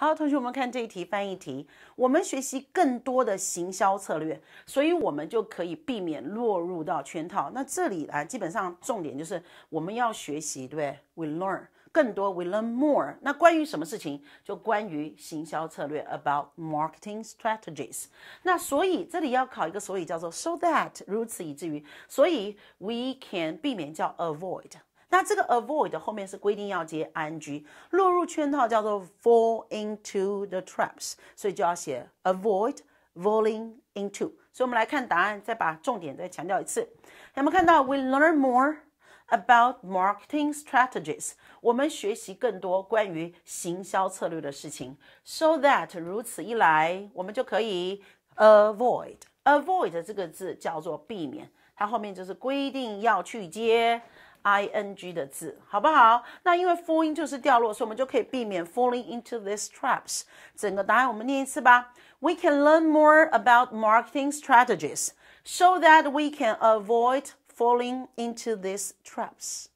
好，同学，我们看这一题翻译题。我们学习更多的行销策略，所以我们就可以避免落入到圈套。那这里啊，基本上重点就是我们要学习，对不对？We learn 更多，we learn more。那关于什么事情？就关于行销策略，about marketing strategies。那所以这里要考一个，所以叫做 so that，如此以至于，所以 we can 避免叫 avoid。那这个 avoid 后面是规定要接 I N G，落入圈套叫做 fall into the traps，所以就要写 avoid falling into。所以，我们来看答案，再把重点再强调一次。有没有看到？We learn more about marketing strategies。我们学习更多关于行销策略的事情，so that 如此一来，我们就可以 avoid avoid 这个字叫做避免，它后面就是规定要去接。i n g 的字，好不好？那因为复音就是掉落，所以我们就可以避免 falling into these traps。整个答案我们念一次吧。We can learn more about marketing strategies so that we can avoid falling into these traps.